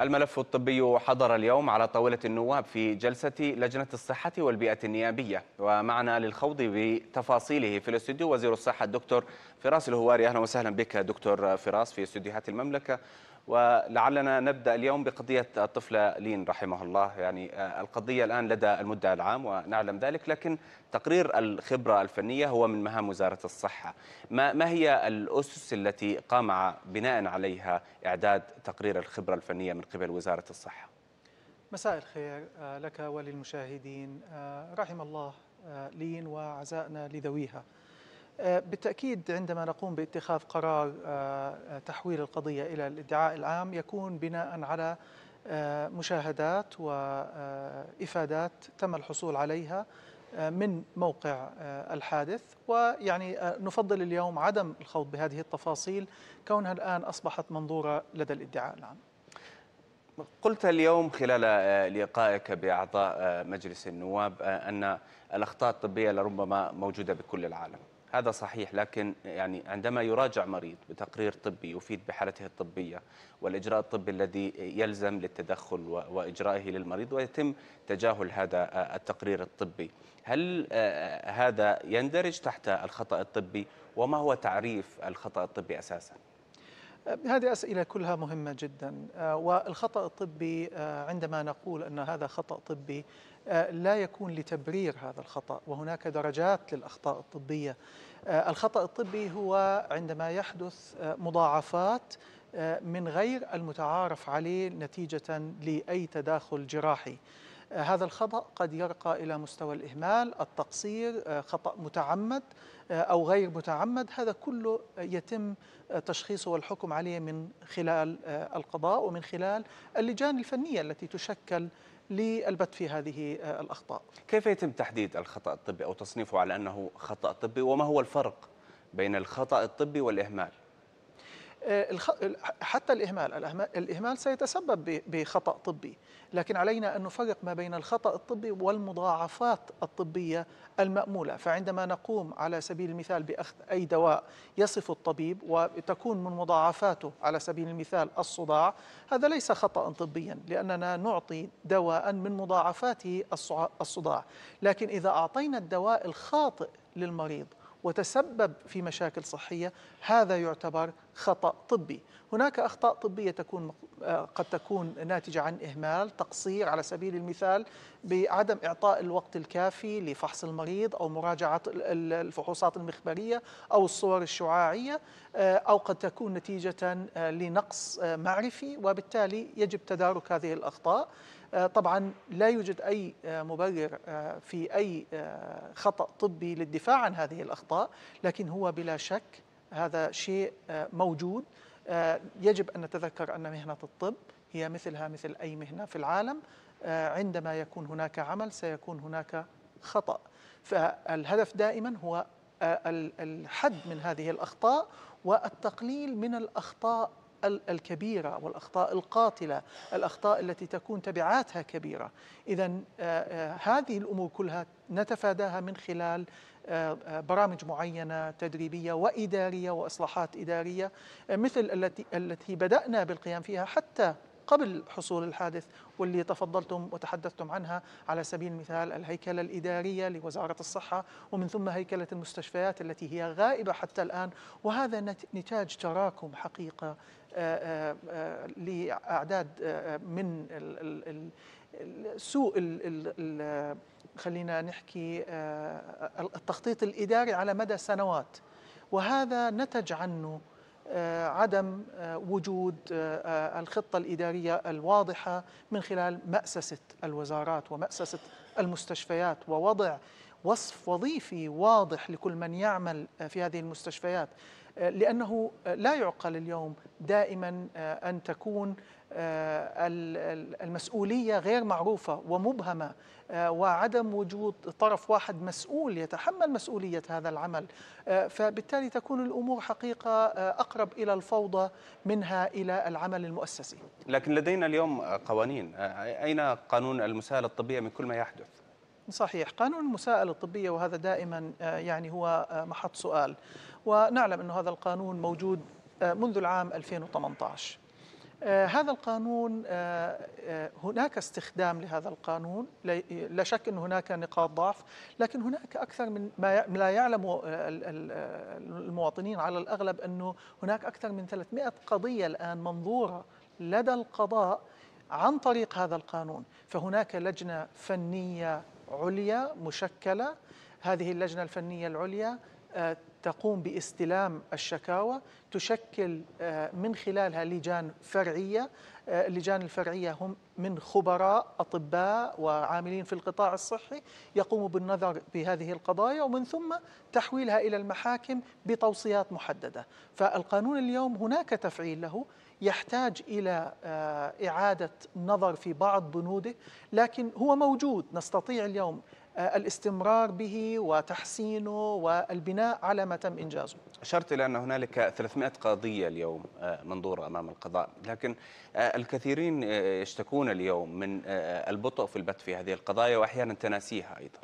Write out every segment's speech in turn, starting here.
الملف الطبي حضر اليوم على طاولة النواب في جلسة لجنة الصحة والبيئة النيابية ومعنا للخوض بتفاصيله في الاستوديو وزير الصحة الدكتور فراس الهواري أهلا وسهلا بك دكتور فراس في استديوهات المملكة ولعلنا نبدا اليوم بقضيه الطفله لين رحمه الله يعني آه، القضيه الان لدى المدعي العام ونعلم ذلك لكن تقرير الخبره الفنيه هو من مهام وزاره الصحه ما ما هي الاسس التي قام بناء عليها اعداد تقرير الخبره الفنيه من قبل وزاره الصحه مساء الخير آه، لك وللمشاهدين آه، رحم الله لين وعزائنا لذويها آه، بالتأكيد عندما نقوم باتخاذ قرار آه، آه، تحويل القضية إلى الادعاء العام يكون بناء على مشاهدات وإفادات تم الحصول عليها من موقع الحادث ويعني نفضل اليوم عدم الخوض بهذه التفاصيل كونها الآن أصبحت منظورة لدى الادعاء العام قلت اليوم خلال لقائك بأعضاء مجلس النواب أن الأخطاء الطبية لربما موجودة بكل العالم هذا صحيح لكن يعني عندما يراجع مريض بتقرير طبي يفيد بحالته الطبية والإجراء الطبي الذي يلزم للتدخل وإجرائه للمريض ويتم تجاهل هذا التقرير الطبي هل آه، هذا يندرج تحت الخطأ الطبي وما هو تعريف الخطأ الطبي أساساً؟ هذه أسئلة كلها مهمة جدا آه، والخطأ الطبي آه، عندما نقول أن هذا خطأ طبي آه، لا يكون لتبرير هذا الخطأ وهناك درجات للأخطاء الطبية الخطأ الطبي هو عندما يحدث مضاعفات من غير المتعارف عليه نتيجة لأي تداخل جراحي آه، هذا الخطأ قد يرقى إلى مستوى الإهمال التقصير آه، خطأ متعمد آه، أو غير متعمد هذا كله يتم تشخيصه والحكم عليه من خلال القضاء ومن خلال اللجان الفنية التي تشكل للبت في هذه الأخطاء كيف يتم تحديد الخطأ الطبي أو تصنيفه على أنه خطأ طبي وما هو الفرق بين الخطأ الطبي والإهمال آه، حتى الإهمال الإهمال سيتسبب بخطأ طبي لكن علينا أن نفرق ما بين الخطأ الطبي والمضاعفات الطبية المأمولة فعندما نقوم على سبيل المثال بأخذ أي دواء يصف الطبيب وتكون من مضاعفاته على سبيل المثال الصداع هذا ليس خطأ طبيا لأننا نعطي دواء من مضاعفاته الصداع لكن إذا أعطينا الدواء الخاطئ للمريض وتسبب في مشاكل صحية هذا يعتبر خطأ طبي هناك أخطاء طبية تكون آه، قد تكون ناتجة عن إهمال تقصير على سبيل المثال بعدم إعطاء الوقت الكافي لفحص المريض أو مراجعة الفحوصات المخبرية أو الصور الشعاعية آه، أو قد تكون نتيجة آه، لنقص معرفي وبالتالي يجب تدارك هذه الأخطاء آه، طبعا لا يوجد أي آه، مبرر آه، في أي خطأ طبي للدفاع عن هذه الأخطاء لكن هو بلا شك هذا شيء موجود يجب أن نتذكر أن مهنة الطب هي مثلها مثل أي مهنة في العالم عندما يكون هناك عمل سيكون هناك خطأ فالهدف دائما هو الحد من هذه الأخطاء والتقليل من الأخطاء الكبيرة والأخطاء القاتلة الأخطاء التي تكون تبعاتها كبيرة إذا آه، آه، هذه الأمور كلها نتفاداها من خلال آه، برامج معينة تدريبية وإدارية وإصلاحات إدارية مثل التي التي بدأنا بالقيام فيها حتى قبل حصول الحادث واللي تفضلتم وتحدثتم عنها على سبيل المثال الهيكلة الإدارية لوزارة الصحة ومن ثم هيكلة المستشفيات التي هي غائبة حتى الآن وهذا نتاج تراكم حقيقة لأعداد من سوء خلينا نحكي آه، التخطيط الإداري على مدى سنوات وهذا نتج عنه آه، عدم آه، وجود آه، الخطة الإدارية الواضحة من خلال مأسسة الوزارات ومأسسة المستشفيات ووضع وصف وظيفي واضح لكل من يعمل آه، في هذه المستشفيات آه، لأنه آه، لا يعقل اليوم دائما أن تكون المسؤولية غير معروفة ومبهمة وعدم وجود طرف واحد مسؤول يتحمل مسؤولية هذا العمل فبالتالي تكون الأمور حقيقة أقرب إلى الفوضى منها إلى العمل المؤسسي لكن لدينا اليوم قوانين أين قانون المساءلة الطبية من كل ما يحدث؟ صحيح قانون المساءلة الطبية وهذا دائما آه، يعني هو آه، محط سؤال ونعلم أن هذا القانون موجود آه، منذ العام 2018 هذا القانون هناك استخدام لهذا القانون لا شك أن هناك نقاط ضعف لكن هناك أكثر من ما لا يعلم المواطنين على الأغلب أنه هناك أكثر من 300 قضية الآن منظورة لدى القضاء عن طريق هذا القانون فهناك لجنة فنية عليا مشكله هذه اللجنه الفنيه العليا آه، تقوم باستلام الشكاوى تشكل آه، من خلالها لجان فرعيه آه، اللجان الفرعيه هم من خبراء اطباء وعاملين في القطاع الصحي يقوموا بالنظر بهذه القضايا ومن ثم تحويلها الى المحاكم بتوصيات محدده فالقانون اليوم هناك تفعيل له يحتاج الى آه، اعاده نظر في بعض بنوده لكن هو موجود نستطيع اليوم آه، الاستمرار به وتحسينه والبناء على ما تم انجازه. اشرت الى ان هنالك 300 قضيه اليوم آه، منظوره امام القضاء، لكن الكثيرين يشتكون اليوم من البطء في البت في هذه القضايا واحيانا تناسيها ايضا.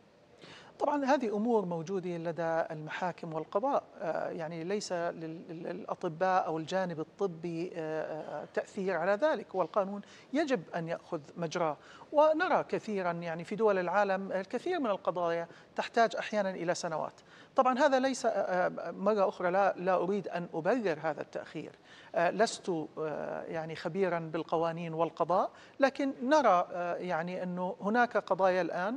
طبعا هذه امور موجوده لدى المحاكم والقضاء آه، يعني ليس للاطباء او الجانب الطبي آه، آه، تاثير على ذلك والقانون يجب ان ياخذ مجراه ونرى كثيرا يعني في دول العالم الكثير من القضايا تحتاج احيانا الى سنوات طبعا هذا ليس آه، آه، مرة أخرى لا, لا أريد أن أبرر هذا التأخير آه، لست يعني خبيرا بالقوانين والقضاء لكن نرى يعني أنه هناك قضايا الآن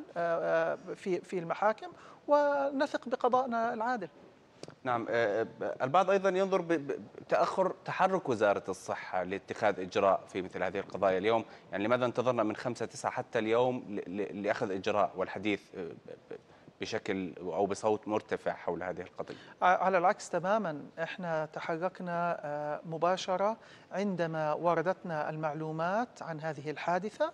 في, في المحاكم ونثق بقضائنا العادل نعم البعض أيضا ينظر بتأخر تحرك وزارة الصحة لاتخاذ إجراء في مثل هذه القضايا اليوم يعني لماذا انتظرنا من خمسة تسعة حتى اليوم لأخذ إجراء والحديث بشكل او بصوت مرتفع حول هذه القضيه؟ آه، على العكس تماما احنا تحركنا آه، مباشره عندما وردتنا المعلومات عن هذه الحادثه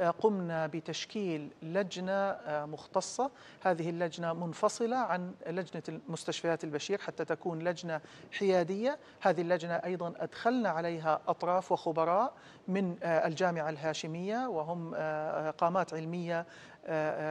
آه، قمنا بتشكيل لجنه مختصه، هذه اللجنه منفصله عن لجنه المستشفيات البشير حتى تكون لجنه حياديه، هذه اللجنه ايضا ادخلنا عليها اطراف وخبراء من الجامعه الهاشميه وهم قامات علميه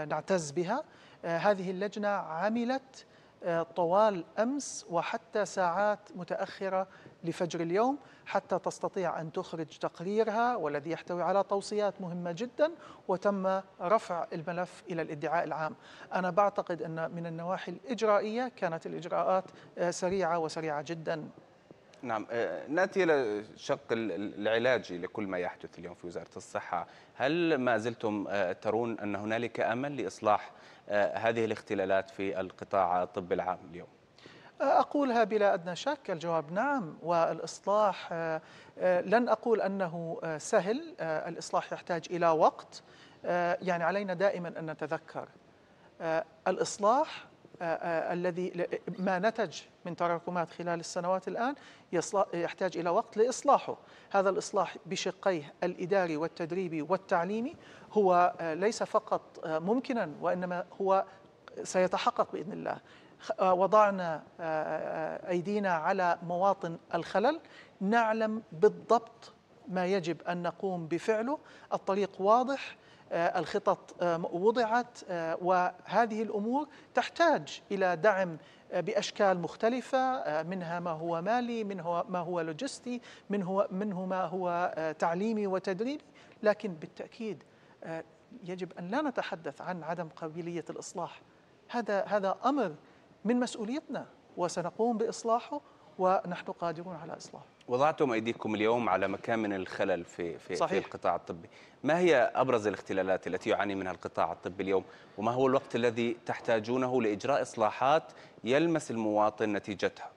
نعتز بها آه، هذه اللجنة عملت آه، طوال امس وحتى ساعات متاخره لفجر اليوم حتى تستطيع ان تخرج تقريرها والذي يحتوي على توصيات مهمه جدا وتم رفع الملف الى الادعاء العام. انا بعتقد ان من النواحي الاجرائيه كانت الاجراءات آه، سريعه وسريعه جدا. نعم ناتي الى الشق العلاجي لكل ما يحدث اليوم في وزاره الصحه، هل ما زلتم ترون ان هنالك امل لاصلاح آه، هذه الاختلالات في القطاع الطبي العام اليوم آه، أقولها بلا أدنى شك الجواب نعم والإصلاح آه، لن أقول أنه سهل الإصلاح يحتاج إلى وقت يعني علينا دائما أن نتذكر الإصلاح آه، آه، الذي ما نتج من تراكمات خلال السنوات الآن يحتاج إلى وقت لإصلاحه هذا الإصلاح بشقيه الإداري والتدريبي والتعليمي هو آه، ليس فقط ممكنا وإنما هو سيتحقق بإذن الله وضعنا أيدينا على مواطن الخلل نعلم بالضبط ما يجب أن نقوم بفعله الطريق واضح آه، الخطط آه، وضعت آه، وهذه الامور تحتاج الى دعم باشكال مختلفه منها ما هو مالي منه ما هو لوجستي منه منه ما هو تعليمي وتدريبي لكن بالتاكيد يجب ان لا نتحدث عن عدم قابليه الاصلاح هذا هذا امر من مسؤوليتنا وسنقوم باصلاحه ونحن قادرون على إصلاحه وضعتم أيديكم اليوم على مكان من الخلل في, في, صحيح. في القطاع الطبي ما هي أبرز الاختلالات التي يعاني منها القطاع الطبي اليوم وما هو الوقت الذي تحتاجونه لإجراء إصلاحات يلمس المواطن نتيجتها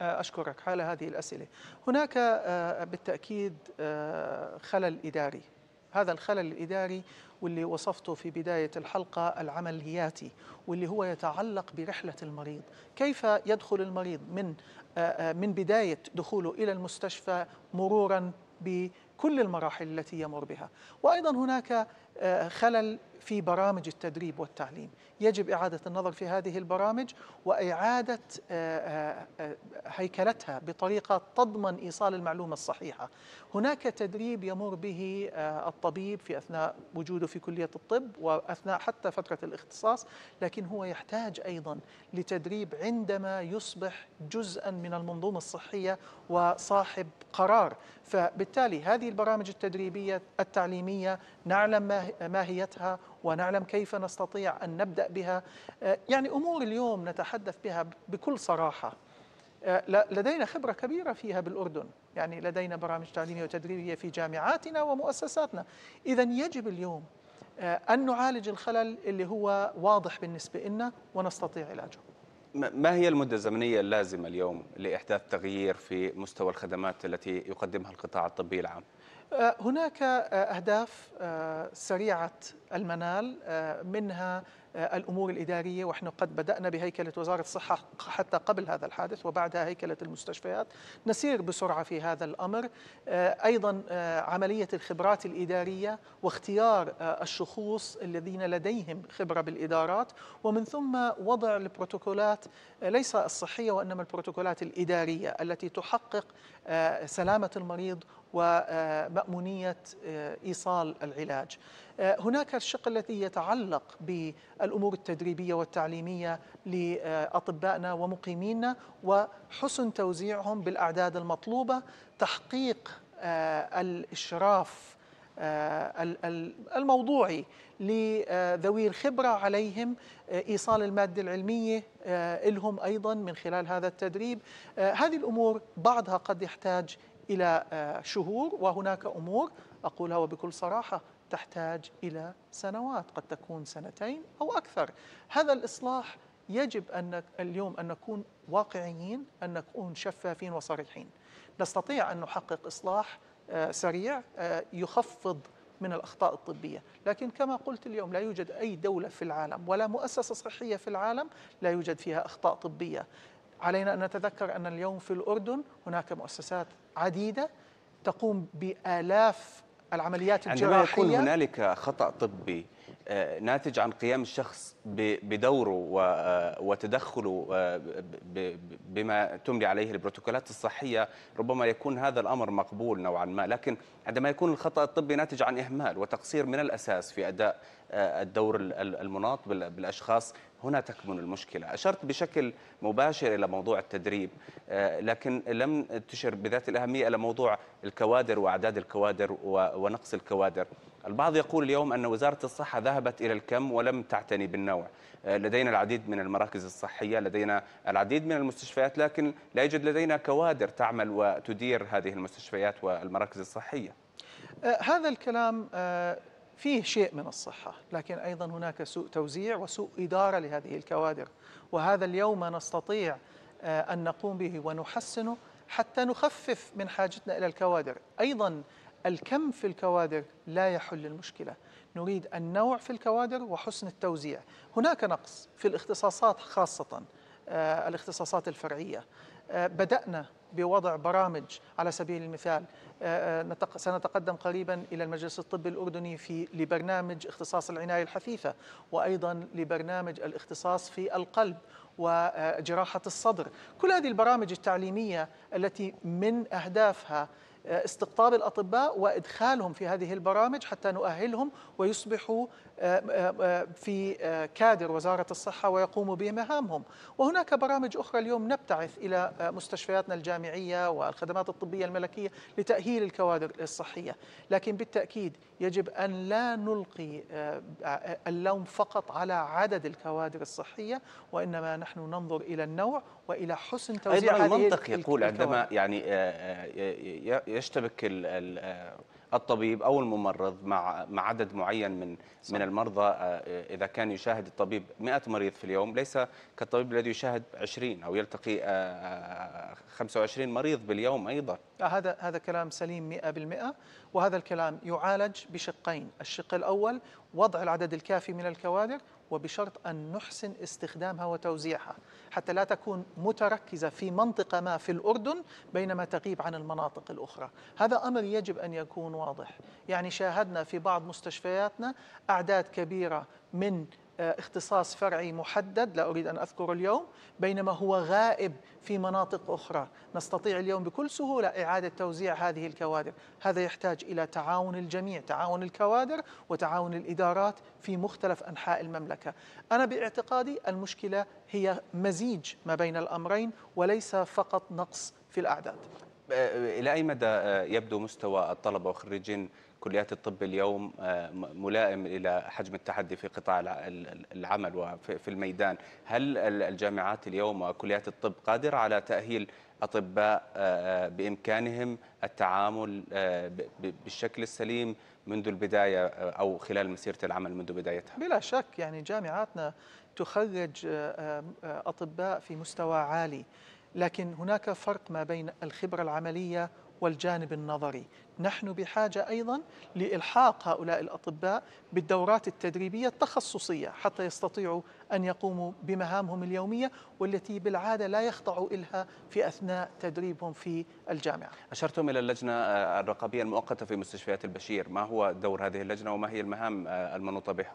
آه، أشكرك على هذه الأسئلة هناك آه، بالتأكيد آه، خلل إداري هذا الخلل الإداري واللي وصفته في بداية الحلقة العملياتي واللي هو يتعلق برحلة المريض كيف يدخل المريض من آه، آه، من بداية دخوله إلى المستشفى مرورا بكل المراحل التي يمر بها وأيضا هناك آه، خلل في برامج التدريب والتعليم يجب إعادة النظر في هذه البرامج وإعادة آه، آه، آه، هيكلتها بطريقة تضمن إيصال المعلومة الصحيحة هناك تدريب يمر به الطبيب في أثناء وجوده في كلية الطب وأثناء حتى فترة الاختصاص لكن هو يحتاج أيضا لتدريب عندما يصبح جزءا من المنظومة الصحية وصاحب قرار فبالتالي هذه البرامج التدريبية التعليمية نعلم ماهيتها ونعلم كيف نستطيع ان نبدا بها آه، يعني امور اليوم نتحدث بها بكل صراحه آه، لدينا خبره كبيره فيها بالاردن يعني لدينا برامج تعليميه وتدريبيه في جامعاتنا ومؤسساتنا اذا يجب اليوم آه، ان نعالج الخلل اللي هو واضح بالنسبه لنا ونستطيع علاجه ما هي المدة الزمنية اللازمة اليوم لإحداث تغيير في مستوى الخدمات التي يقدمها القطاع الطبي العام؟ آه، هناك آه، أهداف آه، سريعة المنال منها الأمور الإدارية ونحن قد بدأنا بهيكلة وزارة الصحة حتى قبل هذا الحادث وبعدها هيكلة المستشفيات نسير بسرعة في هذا الأمر أيضا عملية الخبرات الإدارية واختيار الشخوص الذين لديهم خبرة بالإدارات ومن ثم وضع البروتوكولات ليس الصحية وإنما البروتوكولات الإدارية التي تحقق سلامة المريض ومأمونية آه، إيصال العلاج آه، هناك الشق الذي يتعلق بالأمور التدريبية والتعليمية لأطبائنا ومقيمينا وحسن توزيعهم بالأعداد المطلوبة تحقيق آه، الإشراف الموضوعي لذوي الخبرة عليهم إيصال المادة العلمية لهم أيضا من خلال هذا التدريب هذه الأمور بعضها قد يحتاج إلى آه، شهور وهناك أمور أقولها وبكل صراحة تحتاج إلى سنوات قد تكون سنتين أو أكثر هذا الإصلاح يجب أن اليوم أن نكون واقعيين أن نكون شفافين وصريحين نستطيع أن نحقق إصلاح آه، سريع آه، يخفض من الأخطاء الطبية لكن كما قلت اليوم لا يوجد أي دولة في العالم ولا مؤسسة صحية في العالم لا يوجد فيها أخطاء طبية علينا أن نتذكر أن اليوم في الأردن هناك مؤسسات عديدة تقوم بآلاف العمليات الجراحية عندما يكون هنالك خطأ طبي آه، ناتج عن قيام الشخص بدوره آه، وتدخله آه، بما تملي عليه البروتوكولات الصحية ربما يكون هذا الأمر مقبول نوعا ما لكن عندما يكون الخطأ الطبي ناتج عن إهمال وتقصير من الأساس في أداء الدور المناط بالأشخاص هنا تكمن المشكلة أشرت بشكل مباشر إلى موضوع التدريب آه، لكن لم تشر بذات الأهمية إلى موضوع الكوادر وأعداد الكوادر ونقص الكوادر البعض يقول اليوم أن وزارة الصحة ذهبت إلى الكم ولم تعتني بالنوع آه، لدينا العديد من المراكز الصحية لدينا العديد من المستشفيات لكن لا يوجد لدينا كوادر تعمل وتدير هذه المستشفيات والمراكز الصحية آه، هذا الكلام فيه شيء من الصحة لكن أيضا هناك سوء توزيع وسوء إدارة لهذه الكوادر وهذا اليوم نستطيع آه، أن نقوم به ونحسنه حتى نخفف من حاجتنا إلى الكوادر أيضا الكم في الكوادر لا يحل المشكلة نريد النوع في الكوادر وحسن التوزيع هناك نقص في الاختصاصات خاصة آه، الاختصاصات الفرعية آه، بدأنا بوضع برامج على سبيل المثال آه، آه، سنتقدم قريبا إلى المجلس الطبي الأردني في لبرنامج اختصاص العناية الحثيثة وأيضا لبرنامج الاختصاص في القلب وجراحة آه، الصدر كل هذه البرامج التعليمية التي من أهدافها آه، استقطاب الأطباء وإدخالهم في هذه البرامج حتى نؤهلهم ويصبحوا آه، آه، في كادر وزارة الصحة ويقوموا بمهامهم وهناك برامج أخرى اليوم نبتعث إلى مستشفياتنا الجامعية والخدمات الطبية الملكية لتأهيل الكوادر الصحية لكن بالتأكيد يجب أن لا نلقي اللوم فقط على عدد الكوادر الصحية وإنما نحن ننظر إلى النوع والى حسن توزيع ايضا المنطق يقول عندما يعني آه، آه، يشتبك آه، الطبيب او الممرض مع مع عدد معين من صح. من المرضى اذا كان يشاهد الطبيب 100 مريض في اليوم ليس كالطبيب الذي يشاهد 20 او يلتقي 25 مريض باليوم ايضا هذا هذا كلام سليم 100% وهذا الكلام يعالج بشقين الشق الاول وضع العدد الكافي من الكوادر وبشرط أن نحسن استخدامها وتوزيعها حتى لا تكون متركزة في منطقة ما في الأردن بينما تغيب عن المناطق الأخرى هذا أمر يجب أن يكون واضح يعني شاهدنا في بعض مستشفياتنا أعداد كبيرة من اختصاص فرعي محدد لا أريد أن أذكره اليوم بينما هو غائب في مناطق أخرى نستطيع اليوم بكل سهولة إعادة توزيع هذه الكوادر هذا يحتاج إلى تعاون الجميع تعاون الكوادر وتعاون الإدارات في مختلف أنحاء المملكة أنا باعتقادي المشكلة هي مزيج ما بين الأمرين وليس فقط نقص في الأعداد إلى أي مدى آه، يبدو مستوى الطلبة وخريجين كليات الطب اليوم آه، ملائم إلى حجم التحدي في قطاع العمل وفي الميدان هل الجامعات اليوم وكليات الطب قادرة على تأهيل أطباء آه، بإمكانهم التعامل بالشكل السليم منذ البداية أو خلال مسيرة العمل منذ بدايتها بلا شك يعني جامعاتنا تخرج أطباء في مستوى عالي لكن هناك فرق ما بين الخبرة العملية والجانب النظري نحن بحاجة أيضا لإلحاق هؤلاء الأطباء بالدورات التدريبية التخصصية حتى يستطيعوا أن يقوموا بمهامهم اليومية والتي بالعادة لا يخضعوا إلها في أثناء تدريبهم في الجامعة أشرتم إلى اللجنة الرقابية المؤقتة في مستشفيات البشير ما هو دور هذه اللجنة وما هي المهام المنوطة بها؟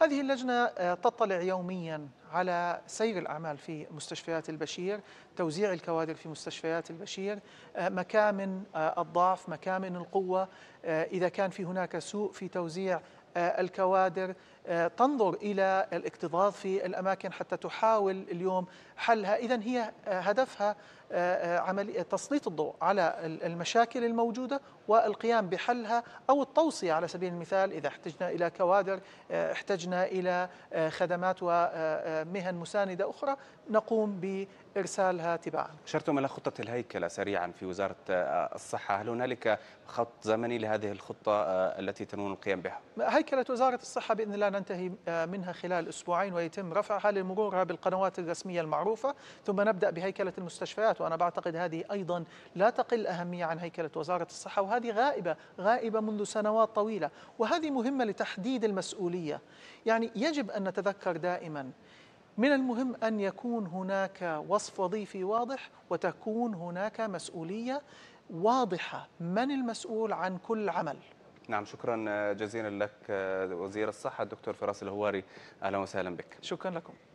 هذه اللجنة آه، تطلع يوميا على سير الأعمال في مستشفيات البشير توزيع الكوادر في مستشفيات البشير آه، مكامن آه، الضعف مكامن القوة إذا كان في هناك سوء في توزيع الكوادر تنظر إلى الاكتظاظ في الأماكن حتى تحاول اليوم حلها إذا هي هدفها آه، آه، عملية تسليط الضوء على المشاكل الموجودة والقيام بحلها أو التوصية على سبيل المثال إذا احتجنا إلى كوادر آه، احتجنا إلى خدمات ومهن مساندة أخرى نقوم بإرسالها تباعا أشرتم إلى خطة الهيكلة سريعا في وزارة الصحة هل هنالك خط زمني لهذه الخطة التي تنوون القيام بها؟ هيكلة وزارة الصحة بإذن الله ننتهي منها خلال أسبوعين ويتم رفعها للمرور بالقنوات الرسمية المعروفة ثم نبدأ بهيكلة المستشفيات العيادات وأنا بعتقد هذه أيضا لا تقل أهمية عن هيكلة وزارة الصحة وهذه غائبة غائبة منذ سنوات طويلة وهذه مهمة لتحديد المسؤولية يعني يجب أن نتذكر دائما من المهم أن يكون هناك وصف وظيفي واضح وتكون هناك مسؤولية واضحة من المسؤول عن كل عمل نعم شكرا جزيلا لك آه، وزير الصحة الدكتور فراس الهواري أهلا وسهلا بك شكرا لكم